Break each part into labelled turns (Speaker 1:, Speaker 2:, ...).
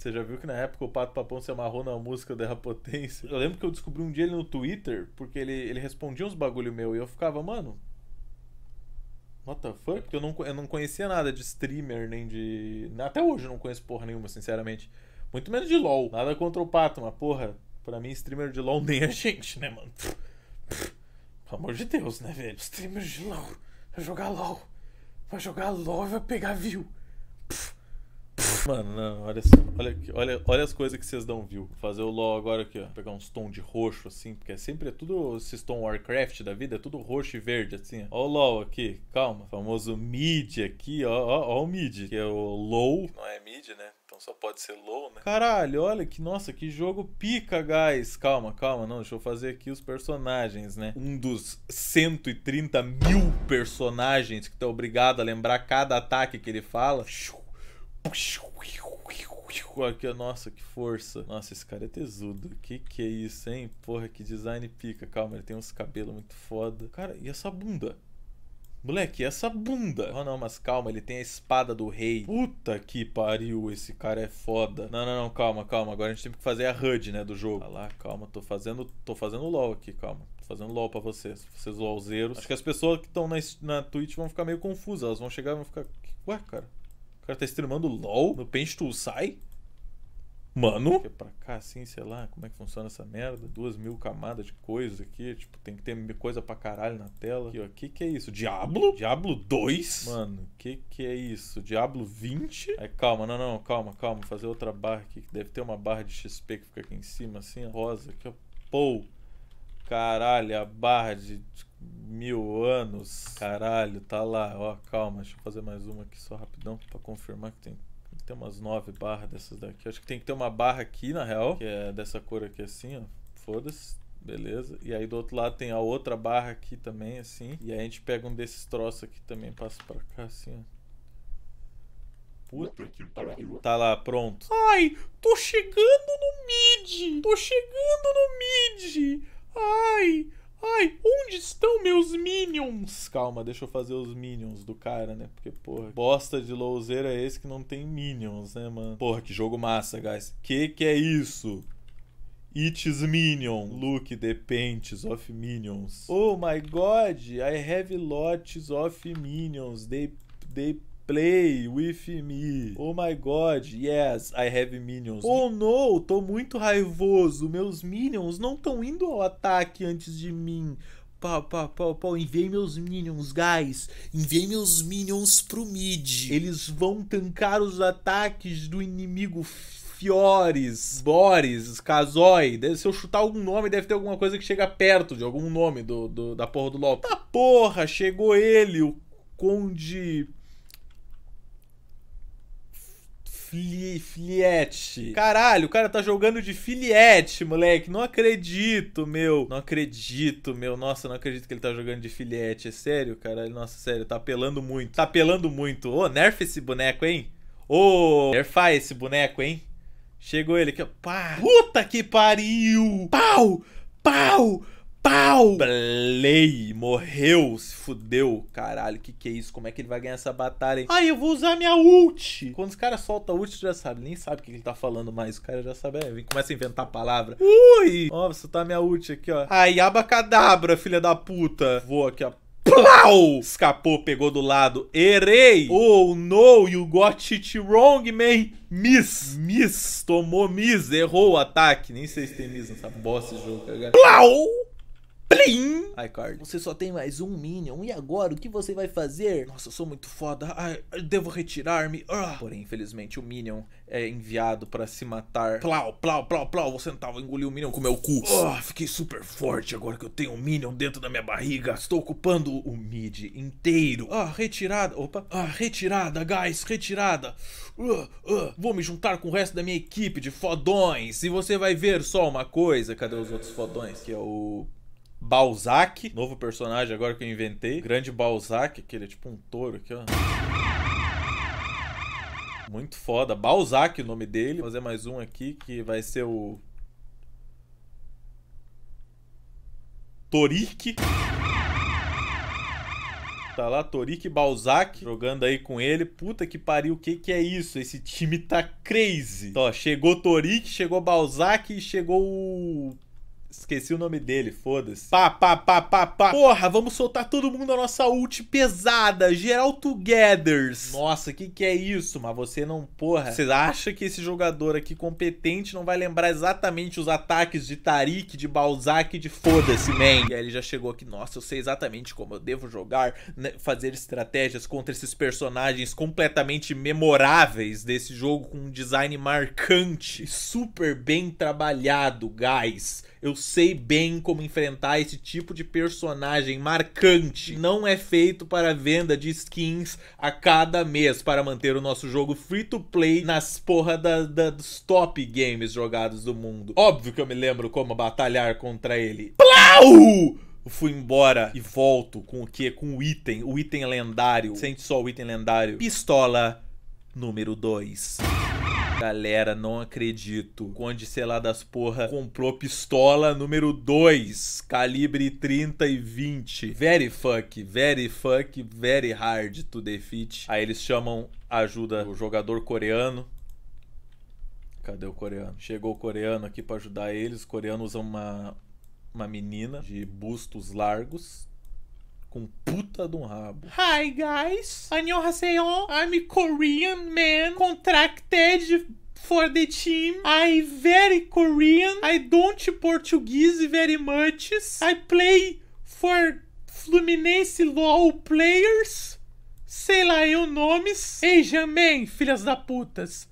Speaker 1: Você já viu que na época o Pato Papão se amarrou na música da Rapotência? Eu lembro que eu descobri um dia ele no Twitter, porque ele, ele respondia uns bagulho meu e eu ficava, mano. What the fuck? Porque eu não, eu não conhecia nada de streamer, nem de. Até hoje eu não conheço porra nenhuma, sinceramente. Muito menos de LOL. Nada contra o Pato, mas porra, pra mim streamer de LOL nem a gente, né, mano? Pelo amor de Deus, né, velho? Streamer de LOL. Vai jogar LOL. Vai jogar LOL e vai pegar view. Mano, não, olha, olha, olha, olha as coisas que vocês dão, viu? Vou fazer o LOL agora aqui, ó. Pegar uns tons de roxo, assim, porque é sempre é tudo esses tons Warcraft da vida, é tudo roxo e verde, assim. Ó, o LOL aqui, calma. O famoso mid aqui, ó, ó, ó o mid, que é o low. Não é mid, né? Então só pode ser low, né? Caralho, olha que, nossa, que jogo pica, guys. Calma, calma, não, deixa eu fazer aqui os personagens, né? Um dos 130 mil personagens que tá obrigado a lembrar cada ataque que ele fala. Shoo Aqui, nossa, que força. Nossa, esse cara é tesudo. Que que é isso, hein? Porra, que design pica. Calma, ele tem uns cabelos muito foda. Cara, e essa bunda? Moleque, essa bunda. Oh, não, mas calma, ele tem a espada do rei. Puta que pariu, esse cara é foda. Não, não, não, calma, calma. Agora a gente tem que fazer a HUD, né, do jogo. Ah lá, calma, tô fazendo, tô fazendo LOL aqui, calma. Tô fazendo LOL pra vocês, vocês LOLzeiros. Acho que as pessoas que estão na, na Twitch vão ficar meio confusas. Elas vão chegar e vão ficar... Ué, cara, cara tá streamando LOL no Paint Tool Sai? Mano. É pra cá, assim, sei lá, como é que funciona essa merda? Duas mil camadas de coisa aqui. Tipo, tem que ter coisa pra caralho na tela. Aqui, ó. Que que é isso? Diablo? Diablo 2? Mano, que que é isso? Diablo 20? Aí, calma, não, não, calma, calma. Fazer outra barra aqui, que deve ter uma barra de XP que fica aqui em cima, assim, ó. Rosa, aqui, ó. Pou. Caralho, a barra de mil anos. Caralho, tá lá. Ó, calma, deixa eu fazer mais uma aqui só rapidão para confirmar que tem tem umas nove barras dessas daqui. Acho que tem que ter uma barra aqui, na real, que é dessa cor aqui assim, ó. Foda-se. Beleza. E aí do outro lado tem a outra barra aqui também, assim. E aí a gente pega um desses troços aqui também, passa pra cá, assim, ó. Puta que pariu. Tá lá, pronto. Ai, tô chegando no mid. Tô chegando no mid. Ai, Ai, onde estão meus minions? Calma, deixa eu fazer os minions do cara, né? Porque, porra, bosta de louzeiro é esse que não tem minions, né, mano? Porra, que jogo massa, guys. Que que é isso? It's Minion. Look, depends of Minions. Oh my god, I have lots of Minions. They, they Play with me. Oh my god, yes, I have minions. Oh no, tô muito raivoso. Meus minions não estão indo ao ataque antes de mim. Pau, pau, pau, pau, enviei meus minions, guys. Enviei meus minions pro mid. Eles vão tancar os ataques do inimigo Fiores, Boris, Kazoi. Se eu chutar algum nome, deve ter alguma coisa que chega perto de algum nome do, do da porra do LOL. Tá porra, chegou ele, o Conde Fli, Caralho, o cara tá jogando de Filiete, moleque. Não acredito, meu. Não acredito, meu. Nossa, não acredito que ele tá jogando de Filiete. É sério, caralho. Nossa, sério. Tá apelando muito. Tá apelando muito. Ô, oh, nerf esse boneco, hein? Ô, oh, nerfar esse boneco, hein? Chegou ele aqui, ó. Pá. Puta que pariu! Pau! Pau! Pau! Play! Morreu, se fudeu. Caralho, que que é isso? Como é que ele vai ganhar essa batalha? Aí Ai, eu vou usar minha ult! Quando os caras soltam a ult, tu já sabe. Nem sabe o que ele tá falando mais. O cara já sabe. É, começa a inventar palavra. Ui! Ó, você tá minha ult aqui, ó. Ai, abacadabra, filha da puta. Vou aqui, ó. Plau! Escapou, pegou do lado. Erei! Oh no, you got it wrong, man! Miss! Miss! Tomou miss, errou o ataque. Nem sei se tem miss nessa bosta de jogo, cara. Tá Plau! Plim! Ai, card. Você só tem mais um Minion. E agora, o que você vai fazer? Nossa, eu sou muito foda. Ai, devo retirar-me. Ah. Porém, infelizmente, o Minion é enviado para se matar. Plau, plau, plau, plau. Você não tava engolir o Minion com o meu cu. Ah. ah, fiquei super forte agora que eu tenho um Minion dentro da minha barriga. Estou ocupando o mid inteiro. Ah, retirada. Opa. Ah, retirada, guys. Retirada. Ah, ah. Vou me juntar com o resto da minha equipe de fodões. E você vai ver só uma coisa. Cadê os outros fodões? Que é o Balzac, novo personagem agora que eu inventei. Grande Balzac, aquele é tipo um touro aqui, ó. Muito foda. Balzac o nome dele. Vou fazer mais um aqui que vai ser o... Torik. Tá lá, Torik Balzac jogando aí com ele. Puta que pariu, o que que é isso? Esse time tá crazy. Então, ó, chegou Torik, chegou Balzac e chegou o Esqueci o nome dele, foda-se. Pá, pá, pá, pá, pá. Porra, vamos soltar todo mundo a nossa ult pesada. Geral Togethers. Nossa, que que é isso? Mas você não, porra. Você acha que esse jogador aqui competente não vai lembrar exatamente os ataques de Tarik, de Balzac, de foda-se, man? E aí ele já chegou aqui. Nossa, eu sei exatamente como eu devo jogar, né, fazer estratégias contra esses personagens completamente memoráveis desse jogo com um design marcante, super bem trabalhado, guys. Eu sei bem como enfrentar esse tipo de personagem marcante. Não é feito para venda de skins a cada mês para manter o nosso jogo free to play nas porra da, da, dos top games jogados do mundo. Óbvio que eu me lembro como batalhar contra ele. Plau! Eu fui embora e volto com o quê? Com o item, o item lendário. Sente só o item lendário. Pistola número 2. Galera, não acredito. Conde lá das Porra comprou pistola número 2, calibre 30 e 20. Very fuck, very fuck, very hard to defeat. Aí eles chamam ajuda o jogador coreano. Cadê o coreano? Chegou o coreano aqui para ajudar eles. O coreano usa uma, uma menina de bustos largos, com puta de um rabo. Hi guys, 안녕하세요. I'm a Korean man contracted for the team. I very Korean. I don't Portuguese very much. I play for Fluminense LOL players. Sei lá eu é nomes. Asian man, filhas da putas.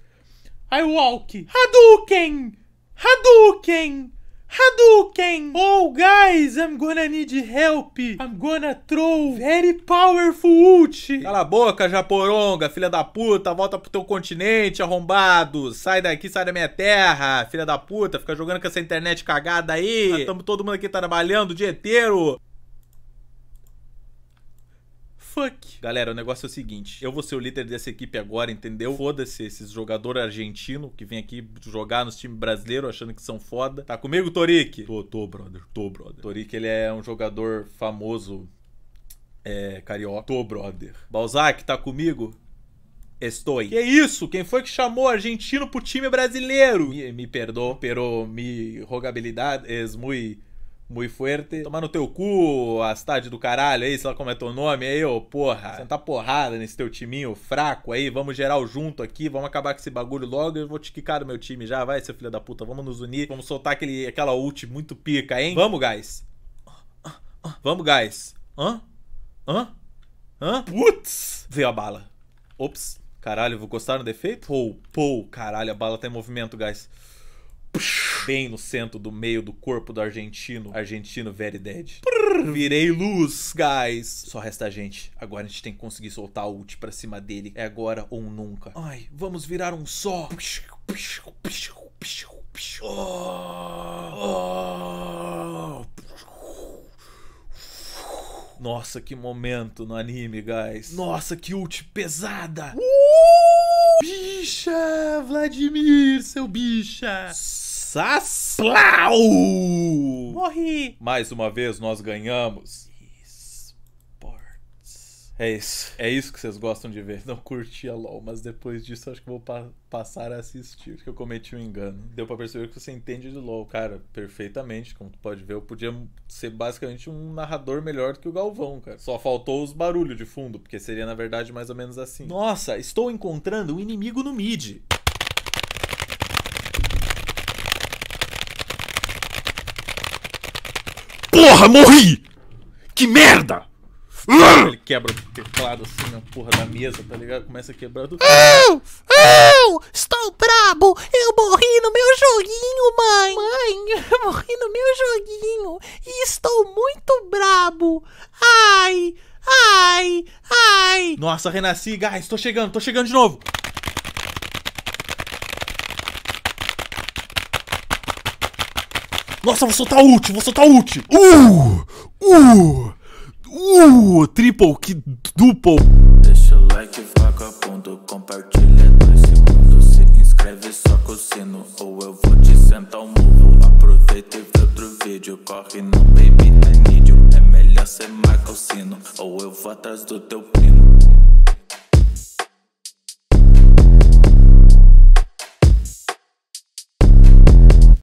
Speaker 1: I walk. Hadouken! Hadouken! Hadouken! Oh guys, I'm gonna need help. I'm gonna throw very powerful ult. Cala a boca, Japoronga, filha da puta, volta pro teu continente, arrombado. Sai daqui, sai da minha terra, filha da puta, fica jogando com essa internet cagada aí. Nós tamo todo mundo aqui tá trabalhando o dia inteiro fuck? Galera, o negócio é o seguinte: eu vou ser o líder dessa equipe agora, entendeu? Foda-se esses jogador argentino que vem aqui jogar nos times brasileiros achando que são foda. Tá comigo, Torik? Tô, tô, brother. Tô, brother. Torik, ele é um jogador famoso. É, carioca. Tô, brother. Balzac, tá comigo? Estou. Que isso? Quem foi que chamou argentino pro time brasileiro? Me, me perdoa, pero mi rogabilidade es muy muito forte. Tomar no teu cu, Astade do caralho aí, sei lá como é teu nome aí, ô porra. Sentar tá porrada nesse teu timinho fraco aí, vamos geral junto aqui, vamos acabar com esse bagulho logo. Eu vou te quicar do meu time já, vai, seu filho da puta, vamos nos unir. Vamos soltar aquele, aquela ult muito pica, hein? Vamos, guys. Vamos, guys. Hã? Hã? Hã? Putz! Veio a bala. Ops. Caralho, vou gostar no defeito? Pou, pou, caralho, a bala tá em movimento, guys bem no centro do meio do corpo do argentino. Argentino very dead. Virei luz, guys. Só resta a gente. Agora a gente tem que conseguir soltar a ult pra cima dele. É agora ou nunca. Ai, vamos virar um só. Oh, oh. Nossa, que momento no anime, guys. Nossa, que ult pesada. Uh! Bicha, Vladimir, seu bicha. Sass! Plau! Morri! Mais uma vez nós ganhamos. Esports. É isso. É isso que vocês gostam de ver. Não curti a LOL, mas depois disso acho que vou pa passar a assistir. porque que eu cometi um engano. Deu para perceber que você entende de LOL, cara, perfeitamente. Como tu pode ver, eu podia ser basicamente um narrador melhor do que o Galvão, cara. Só faltou os barulhos de fundo, porque seria na verdade mais ou menos assim. Nossa, estou encontrando um inimigo no mid. Porra, morri! Que merda! Ah! Ele quebra o teclado assim na porra da mesa, tá ligado? Começa a quebrar tudo. Eu! Eu! Estou brabo! Eu morri no meu joguinho, mãe! Mãe, eu morri no meu joguinho e estou muito brabo! Ai! Ai! Ai! Nossa, renasci, guys! Tô chegando, tô chegando de novo! Nossa, vou soltar ult, vou soltar ult. Uh! Uh! Uh! Triple, que duplo. Deixa o like, vagabundo, compartilha dois segundos. Se inscreve só com o sino ou eu vou te sentar um mundo. Aproveita e vê outro vídeo, corre no baby, I need É melhor ser o Sino, ou eu vou atrás do teu primo.